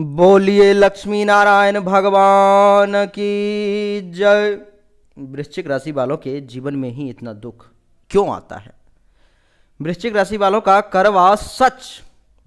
बोलिए लक्ष्मी नारायण भगवान की जय वृश्चिक राशि वालों के जीवन में ही इतना दुख क्यों आता है वृश्चिक राशि वालों का करवा सच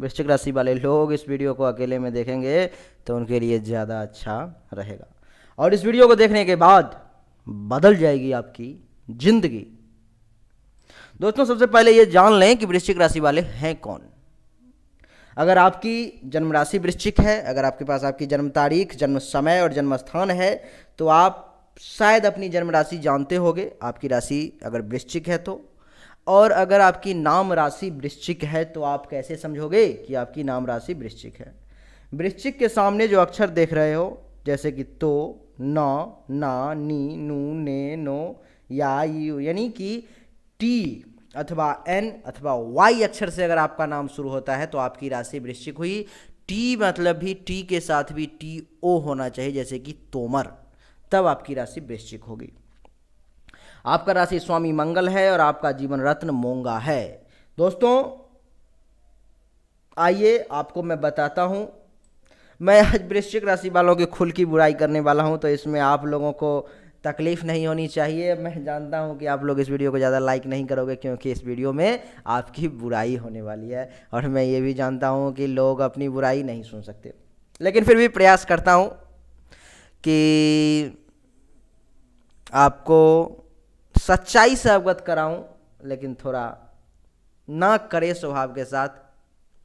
वृश्चिक राशि वाले लोग इस वीडियो को अकेले में देखेंगे तो उनके लिए ज़्यादा अच्छा रहेगा और इस वीडियो को देखने के बाद बदल जाएगी आपकी ज़िंदगी दोस्तों सबसे पहले ये जान लें कि वृश्चिक राशि वाले हैं कौन अगर आपकी जन्म राशि वृश्चिक है अगर आपके पास आपकी जन्म तारीख जन्म समय और जन्म स्थान है तो आप शायद अपनी जन्म राशि जानते होगे आपकी राशि अगर वृश्चिक है तो और अगर आपकी नाम राशि वृश्चिक है तो आप कैसे समझोगे कि आपकी नाम राशि वृश्चिक है वृश्चिक के सामने जो अक्षर देख रहे हो जैसे कि तो न ना नी नू ने नो या यू यानी कि टी अथवा एन अथवा वाई अक्षर से अगर आपका नाम शुरू होता है तो आपकी राशि वृश्चिक हुई टी मतलब भी टी के साथ भी टी ओ होना चाहिए जैसे कि तोमर तब आपकी राशि वृश्चिक होगी आपका राशि स्वामी मंगल है और आपका जीवन रत्न मोंगा है दोस्तों आइए आपको मैं बताता हूँ मैं आज वृश्चिक राशि वालों की खुल की बुराई करने वाला हूँ तो इसमें आप लोगों को तकलीफ़ नहीं होनी चाहिए मैं जानता हूँ कि आप लोग इस वीडियो को ज़्यादा लाइक नहीं करोगे क्योंकि इस वीडियो में आपकी बुराई होने वाली है और मैं ये भी जानता हूँ कि लोग अपनी बुराई नहीं सुन सकते लेकिन फिर भी प्रयास करता हूँ कि आपको सच्चाई से अवगत कराऊं लेकिन थोड़ा ना करे स्वभाव के साथ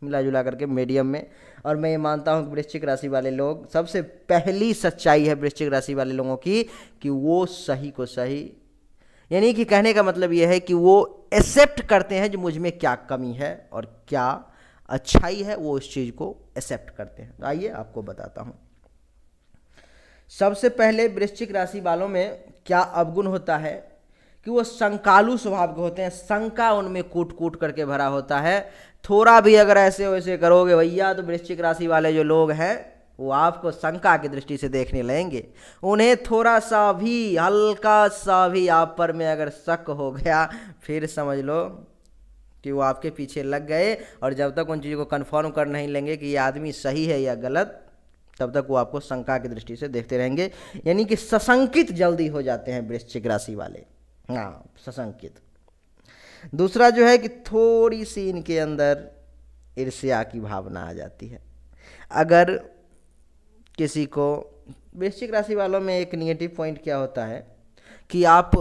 मिला जुला करके मीडियम में और मैं ये मानता हूँ कि वृश्चिक राशि वाले लोग सबसे पहली सच्चाई है वृश्चिक राशि वाले लोगों की कि वो सही को सही यानी कि कहने का मतलब यह है कि वो एक्सेप्ट करते हैं जो मुझ में क्या कमी है और क्या अच्छाई है वो उस चीज़ को एक्सेप्ट करते हैं तो आइए आपको बताता हूँ सबसे पहले वृश्चिक राशि वालों में क्या अवगुण होता है कि वो शंकालु स्वभाव के होते हैं शंका उनमें कूट कूट करके भरा होता है थोड़ा भी अगर ऐसे वैसे करोगे भैया तो वृश्चिक राशि वाले जो लोग हैं वो आपको शंका की दृष्टि से देखने लेंगे उन्हें थोड़ा सा भी हल्का सा भी आप पर में अगर शक हो गया फिर समझ लो कि वो आपके पीछे लग गए और जब तक उन चीज़ों को कन्फर्म कर नहीं लेंगे कि ये आदमी सही है या गलत तब तक वो आपको शंका की दृष्टि से देखते रहेंगे यानी कि सशंकित जल्दी हो जाते हैं वृश्चिक राशि वाले हाँ ससंकित दूसरा जो है कि थोड़ी सी इनके अंदर ईर्ष्या की भावना आ जाती है अगर किसी को वृश्चिक राशि वालों में एक निगेटिव पॉइंट क्या होता है कि आप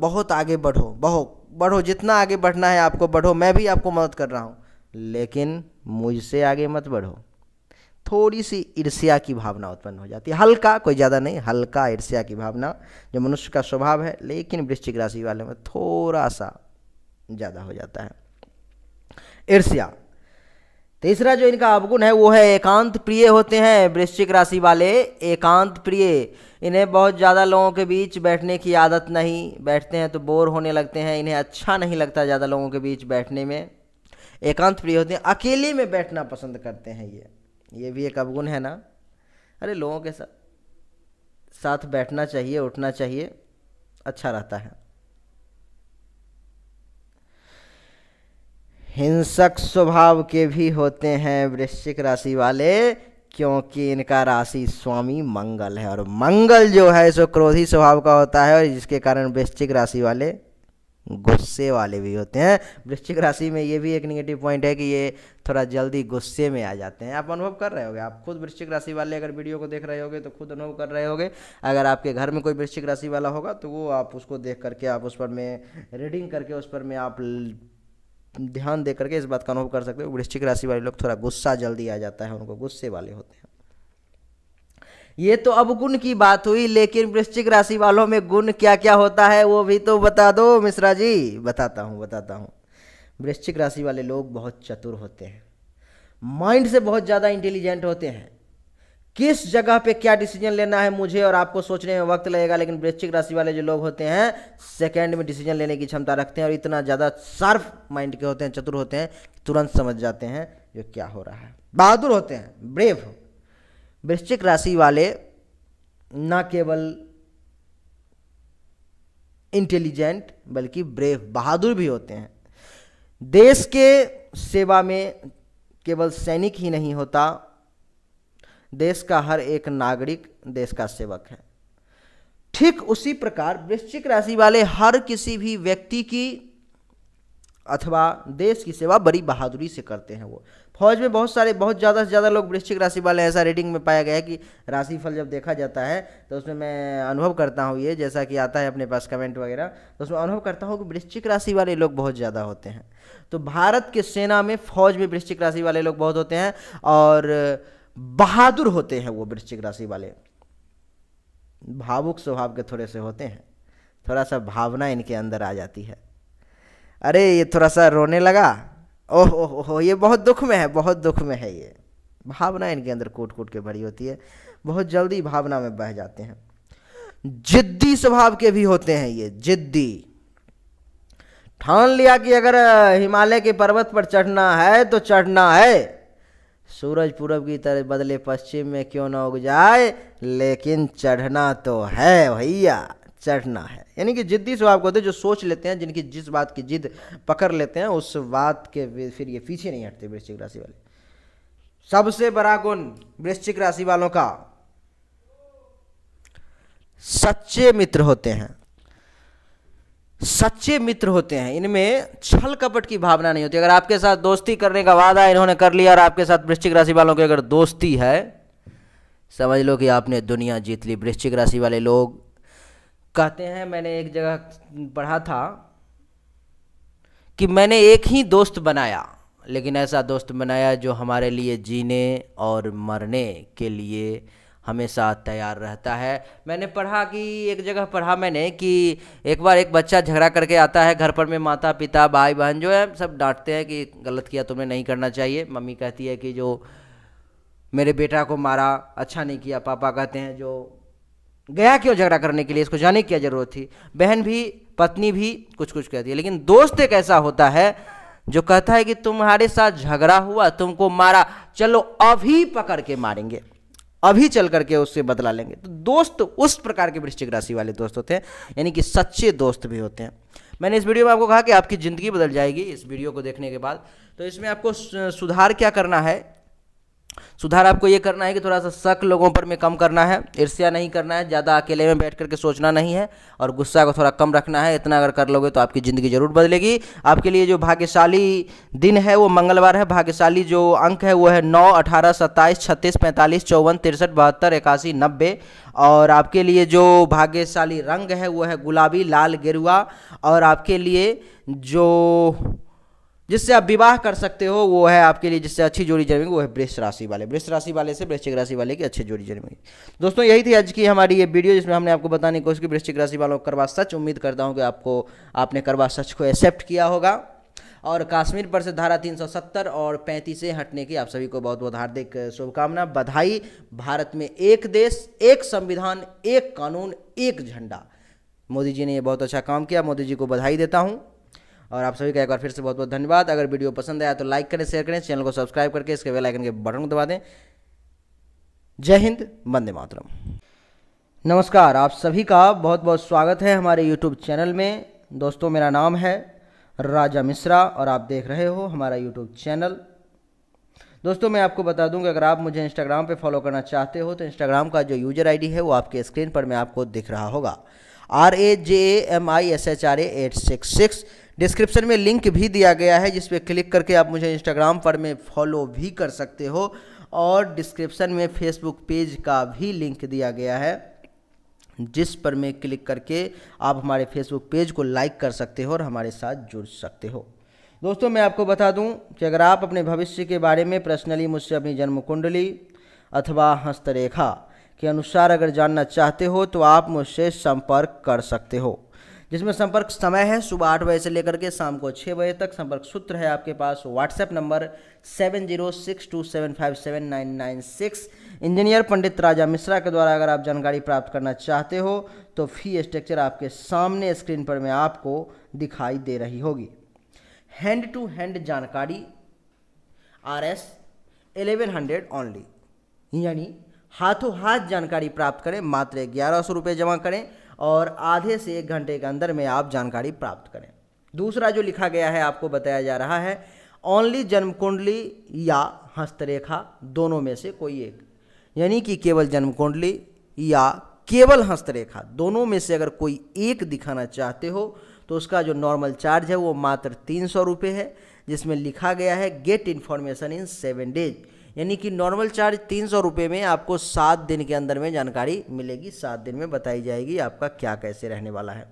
बहुत आगे बढ़ो बहो बढ़ो जितना आगे बढ़ना है आपको बढ़ो मैं भी आपको मदद कर रहा हूँ लेकिन मुझसे आगे मत बढ़ो थोड़ी सी ईर्ष्या की भावना उत्पन्न हो जाती है हल्का कोई ज़्यादा नहीं हल्का ईर्ष्या की भावना जो मनुष्य का स्वभाव है लेकिन वृश्चिक राशि वाले में थोड़ा सा ज़्यादा हो जाता है ईर्ष्या तीसरा जो इनका अवगुण है वो है एकांत प्रिय होते हैं वृश्चिक राशि वाले एकांत प्रिय इन्हें बहुत ज़्यादा लोगों के बीच बैठने की आदत नहीं बैठते हैं तो बोर होने लगते हैं इन्हें अच्छा नहीं लगता ज़्यादा लोगों के बीच बैठने में एकांत प्रिय होते हैं अकेले में बैठना पसंद करते हैं ये ये भी एक अवगुण है ना अरे लोगों के साथ साथ बैठना चाहिए उठना चाहिए अच्छा रहता है हिंसक स्वभाव के भी होते हैं वृश्चिक राशि वाले क्योंकि इनका राशि स्वामी मंगल है और मंगल जो है सो क्रोधी स्वभाव का होता है और जिसके कारण वृश्चिक राशि वाले गुस्से वाले भी होते हैं वृश्चिक राशि में ये भी एक निगेटिव पॉइंट है कि ये थोड़ा जल्दी गुस्से में आ जाते हैं आप अनुभव कर रहे होगे आप खुद वृश्चिक राशि वाले अगर वीडियो को देख रहे होगे तो खुद अनुभव कर रहे होगे अगर आपके घर में कोई वृश्चिक राशि वाला होगा तो वो आप उसको देख करके आप उस पर में रीडिंग करके उस पर में आप ध्यान दे करके इस बात का अनुभव कर सकते हो वृश्चिक राशि वाले लोग थोड़ा गुस्सा जल्दी आ जाता है उनको गुस्से वाले होते हैं ये तो अब गुण की बात हुई लेकिन वृश्चिक राशि वालों में गुण क्या क्या होता है वो भी तो बता दो मिश्रा जी बताता हूँ बताता हूँ वृश्चिक राशि वाले लोग बहुत चतुर होते हैं माइंड से बहुत ज़्यादा इंटेलिजेंट होते हैं किस जगह पे क्या डिसीजन लेना है मुझे और आपको सोचने में वक्त लगेगा लेकिन वृश्चिक राशि वाले जो लोग होते हैं सेकंड में डिसीजन लेने की क्षमता रखते हैं और इतना ज़्यादा सर्फ माइंड के होते हैं चतुर होते हैं तुरंत समझ जाते हैं जो क्या हो रहा है बहादुर होते हैं ब्रेव वृश्चिक राशि वाले न केवल इंटेलिजेंट बल्कि ब्रेव बहादुर भी होते हैं देश के सेवा में केवल सैनिक ही नहीं होता देश का हर एक नागरिक देश का सेवक है ठीक उसी प्रकार वृश्चिक राशि वाले हर किसी भी व्यक्ति की अथवा देश की सेवा बड़ी बहादुरी से करते हैं वो फौज में बहुत सारे बहुत ज़्यादा से ज़्यादा लोग वृश्चिक राशि वाले ऐसा रीडिंग में पाया गया है कि राशिफल जब देखा जाता है तो उसमें मैं अनुभव करता हूँ ये जैसा कि आता है अपने पास कमेंट वगैरह तो उसमें अनुभव करता हूँ कि वृश्चिक राशि वाले लोग बहुत ज़्यादा होते हैं तो भारत के सेना में फौज में वृश्चिक राशि वाले लोग बहुत होते हैं और बहादुर होते हैं वो वृश्चिक राशि वाले भावुक स्वभाव के थोड़े से होते हैं थोड़ा सा भावना इनके अंदर आ जाती है अरे ये थोड़ा सा रोने लगा ओह ओह ओह ये बहुत दुख में है बहुत दुख में है ये भावना इनके अंदर कूट कूट के भरी होती है बहुत जल्दी भावना में बह जाते हैं जिद्दी स्वभाव के भी होते हैं ये जिद्दी ठान लिया कि अगर हिमालय के पर्वत पर चढ़ना है तो चढ़ना है सूरज पूरब की तरह बदले पश्चिम में क्यों ना उग जाए लेकिन चढ़ना तो है भैया चढ़ना है यानी कि जिद्दी स्वभाव को होते जो सोच लेते हैं जिनकी जिस बात की जिद पकड़ लेते हैं उस बात के फिर ये पीछे नहीं हटते वृश्चिक राशि वाले सबसे बड़ा गुण वृश्चिक राशि वालों का सच्चे मित्र होते हैं सच्चे मित्र होते हैं इनमें छल कपट की भावना नहीं होती अगर आपके साथ दोस्ती करने का वादा इन्होंने कर लिया और आपके साथ वृश्चिक राशि वालों की अगर दोस्ती है समझ लो कि आपने दुनिया जीत ली वृश्चिक राशि वाले लोग कहते हैं मैंने एक जगह पढ़ा था कि मैंने एक ही दोस्त बनाया लेकिन ऐसा दोस्त बनाया जो हमारे लिए जीने और मरने के लिए हमेशा तैयार रहता है मैंने पढ़ा कि एक जगह पढ़ा मैंने कि एक बार एक बच्चा झगड़ा करके आता है घर पर में माता पिता भाई बहन जो है सब डांटते हैं कि गलत किया तुमने नहीं करना चाहिए मम्मी कहती है कि जो मेरे बेटा को मारा अच्छा नहीं किया पापा कहते हैं जो गया क्यों झगड़ा करने के लिए इसको जाने की क्या जरूरत थी बहन भी पत्नी भी कुछ कुछ कहती है लेकिन दोस्त एक ऐसा होता है जो कहता है कि तुम्हारे साथ झगड़ा हुआ तुमको मारा चलो अभी पकड़ के मारेंगे अभी चल करके उससे बदला लेंगे तो दोस्त उस प्रकार के वृश्चिक राशि वाले दोस्त होते हैं यानी कि सच्चे दोस्त भी होते हैं मैंने इस वीडियो में आपको कहा कि आपकी ज़िंदगी बदल जाएगी इस वीडियो को देखने के बाद तो इसमें आपको सुधार क्या करना है सुधार आपको ये करना है कि थोड़ा सा शक लोगों पर में कम करना है ईर्ष्या नहीं करना है ज़्यादा अकेले में बैठ करके सोचना नहीं है और गुस्सा को थोड़ा कम रखना है इतना अगर कर लोगे तो आपकी ज़िंदगी ज़रूर बदलेगी आपके लिए जो भाग्यशाली दिन है वो मंगलवार है भाग्यशाली जो अंक है वो है नौ अठारह सत्ताईस छत्तीस पैंतालीस चौवन तिरसठ बहत्तर इक्यासी नब्बे और आपके लिए जो भाग्यशाली रंग है वो है गुलाबी लाल गेरुआ और आपके लिए जो जिससे आप विवाह कर सकते हो वो है आपके लिए जिससे अच्छी जोड़ी जन्मेगी वो है वृक्ष राशि वाले वृक्ष राशि वाले से वृश्चिक राशि वाले की अच्छी जोड़ी जन्मेगी दोस्तों यही थी आज की हमारी ये वीडियो जिसमें हमने आपको बताने की कोशिश की वृश्चिक राशि वालों को करवा सच उम्मीद करता हूँ कि आपको आपने करवा सच को एक्सेप्ट किया होगा और कश्मीर पर से धारा 370 और 35 से हटने की आप सभी को बहुत बहुत हार्दिक शुभकामना बधाई भारत में एक देश एक संविधान एक कानून एक झंडा मोदी जी ने यह बहुत अच्छा काम किया मोदी जी को बधाई देता हूँ और आप सभी का एक बार फिर से बहुत बहुत धन्यवाद अगर वीडियो पसंद आया तो लाइक करें शेयर करें चैनल को सब्सक्राइब करके इसके बेल आइकन के बटन को दबा दें जय हिंद वंदे मातरम नमस्कार आप सभी का बहुत बहुत स्वागत है हमारे यूट्यूब चैनल में दोस्तों मेरा नाम है राजा मिश्रा और आप देख रहे हो हमारा यूट्यूब चैनल दोस्तों मैं आपको बता दूं कि अगर आप मुझे इंस्टाग्राम पे फॉलो करना चाहते हो तो इंस्टाग्राम का जो यूजर आईडी है वो आपके स्क्रीन पर मैं आपको दिख रहा होगा R A J M I S H R A eight six six description में लिंक भी दिया गया है जिस पर क्लिक करके आप मुझे इंस्टाग्राम पर में फॉलो भी कर सकते हो और डिस्क्रिप्शन में फेसबुक पेज का भी लिंक दिया गया है जिस पर मैं क्लिक करके आप हमारे फेसबुक पेज को लाइक कर सकते हो और हमारे साथ जुड़ सकते हो दोस्तों मैं आपको बता दूं कि अगर आप अपने भविष्य के बारे में पर्सनली मुझसे अपनी जन्म कुंडली अथवा हस्तरेखा के अनुसार अगर जानना चाहते हो तो आप मुझसे संपर्क कर सकते हो जिसमें संपर्क समय है सुबह आठ बजे से लेकर के शाम को छः बजे तक संपर्क सूत्र है आपके पास WhatsApp number seven zero six two seven five seven nine nine six engineer Pandit Raja Mishra के द्वारा अगर आप जानकारी प्राप्त करना चाहते हो तो फी स्ट्रक्चर आपके सामने स्क्रीन पर मैं आपको दिखाई दे रही होगी हैंड टू हैंड जानकारी R S eleven hundred only यानी हाथों हाथ जानकारी प्राप्त करें मात्र ग्यारह सौ रुपये जमा करें और आधे से एक घंटे के अंदर में आप जानकारी प्राप्त करें दूसरा जो लिखा गया है आपको बताया जा रहा है ओनली जन्म कुंडली या हस्तरेखा दोनों में से कोई एक यानी कि केवल जन्म कुंडली या केवल हस्तरेखा दोनों में से अगर कोई एक दिखाना चाहते हो तो उसका जो नॉर्मल चार्ज है वो मात्र तीन सौ रुपये है जिसमें लिखा गया है get information in seven days यानी कि नॉर्मल चार्ज तीन सौ रुपये में आपको सात दिन के अंदर में जानकारी मिलेगी सात दिन में बताई जाएगी आपका क्या कैसे रहने वाला है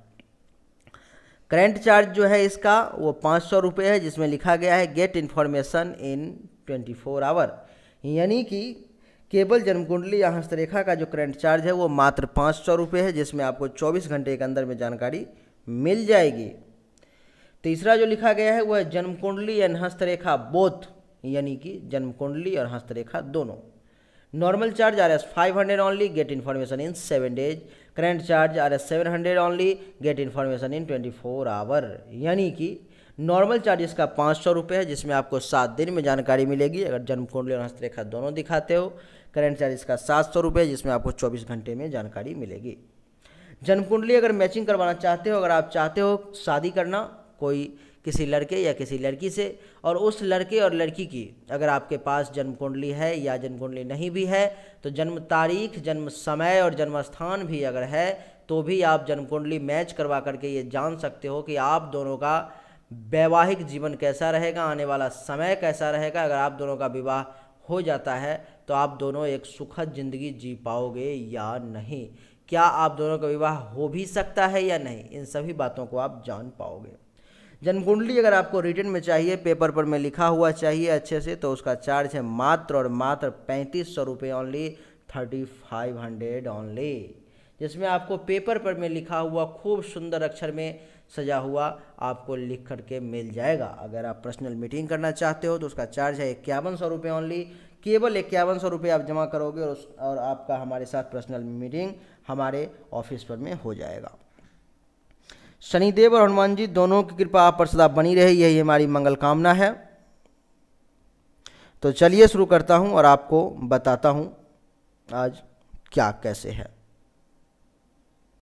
करंट चार्ज जो है इसका वो पाँच सौ रुपये है जिसमें लिखा गया है get information in twenty four hour यानी कि केबल जन्मकुंडली या हस्तरेखा का जो करंट चार्ज है वो मात्र पाँच सौ रुपये है जिसमें आपको चौबीस घंटे के अंदर में जानकारी मिल जाएगी तीसरा जो लिखा गया है वह जन्मकुंडली एंड हस्तरेखा बोथ यानी कि जन्म कुंडली और हस्तरेखा दोनों normal charge R S five hundred only get information in seven days current charge R S seven hundred only get information in twenty four hour यानी कि नॉर्मल चार्ज इसका पाँच सौ रुपये है जिसमें आपको सात दिन में जानकारी मिलेगी अगर जन्म कुंडली और हस्तरेखा दोनों दिखाते हो करेंट चार्ज इसका सात सौ रुपये जिसमें आपको चौबीस घंटे में जानकारी मिलेगी जन्म कुंडली अगर मैचिंग करवाना चाहते हो अगर आप चाहते हो शादी करना कोई किसी लड़के या किसी लड़की से और उस लड़के और लड़की की अगर आपके पास जन्म कुंडली है या जन्म कुंडली नहीं भी है तो जन्म तारीख जन्म समय और जन्म स्थान भी अगर है तो भी आप जन्म कुंडली मैच करवा करके ये जान सकते हो कि आप दोनों का वैवाहिक जीवन कैसा रहेगा आने वाला समय कैसा रहेगा अगर आप दोनों का विवाह हो जाता है तो आप दोनों एक सुखद ज़िंदगी जी पाओगे या नहीं क्या आप दोनों का विवाह हो भी सकता है या नहीं इन सभी बातों को आप जान पाओगे जन्मकुंडली अगर आपको रिटर्न में चाहिए पेपर पर में लिखा हुआ चाहिए अच्छे से तो उसका चार्ज है मात्र और मात्र पैंतीस सौ रुपये only thirty five hundred only जिसमें आपको पेपर पर में लिखा हुआ खूब सुंदर अक्षर में सजा हुआ आपको लिख करके मिल जाएगा अगर आप पर्सनल मीटिंग करना चाहते हो तो उसका चार्ज है इक्यावन सौ रुपये ओनली केवल इक्यावन सौ रुपये आप जमा करोगे और उस और आपका हमारे साथ पर्सनल मीटिंग हमारे ऑफिस पर में हो जाएगा शनिदेव और हनुमान जी दोनों की कृपा आप पर सदा बनी रहे यही हमारी मंगल कामना है तो चलिए शुरू करता हूँ और आपको बताता हूँ आज क्या कैसे है